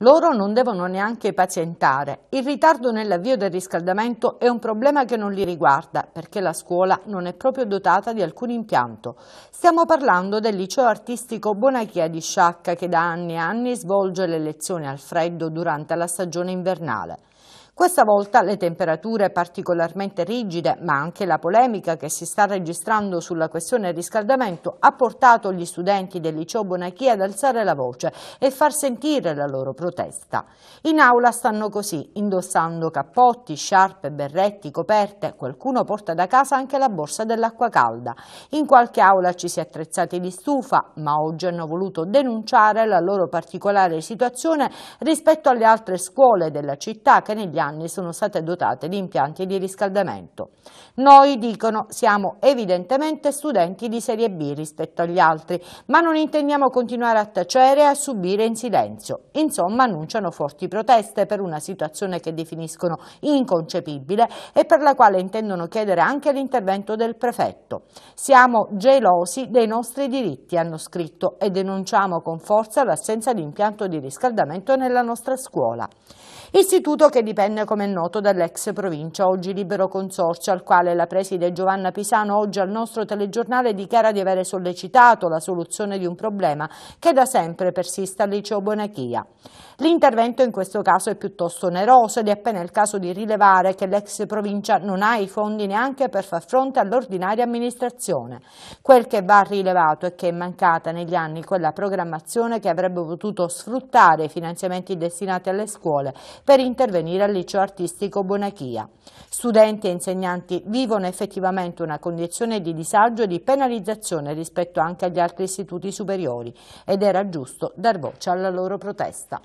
Loro non devono neanche pazientare. Il ritardo nell'avvio del riscaldamento è un problema che non li riguarda perché la scuola non è proprio dotata di alcun impianto. Stiamo parlando del liceo artistico Bonachia di Sciacca che da anni e anni svolge le lezioni al freddo durante la stagione invernale. Questa volta le temperature particolarmente rigide, ma anche la polemica che si sta registrando sulla questione riscaldamento ha portato gli studenti del liceo Bonachia ad alzare la voce e far sentire la loro protesta. In aula stanno così, indossando cappotti, sciarpe, berretti, coperte, qualcuno porta da casa anche la borsa dell'acqua calda. In qualche aula ci si è attrezzati di stufa, ma oggi hanno voluto denunciare la loro particolare situazione rispetto alle altre scuole della città che negli anni anni sono state dotate di impianti di riscaldamento. Noi, dicono, siamo evidentemente studenti di serie B rispetto agli altri, ma non intendiamo continuare a tacere e a subire in silenzio. Insomma, annunciano forti proteste per una situazione che definiscono inconcepibile e per la quale intendono chiedere anche l'intervento del prefetto. Siamo gelosi dei nostri diritti, hanno scritto, e denunciamo con forza l'assenza di impianto di riscaldamento nella nostra scuola. Istituto che dipende divenne, come è noto, dall'ex provincia, oggi libero consorzio, al quale la preside Giovanna Pisano oggi al nostro telegiornale dichiara di avere sollecitato la soluzione di un problema che da sempre persiste al liceo Bonachia. L'intervento in questo caso è piuttosto oneroso ed è appena il caso di rilevare che l'ex provincia non ha i fondi neanche per far fronte all'ordinaria amministrazione. Quel che va rilevato è che è mancata negli anni quella programmazione che avrebbe potuto sfruttare i finanziamenti destinati alle scuole per intervenire al liceo liceo artistico Bonachia. Studenti e insegnanti vivono effettivamente una condizione di disagio e di penalizzazione rispetto anche agli altri istituti superiori ed era giusto dar voce alla loro protesta.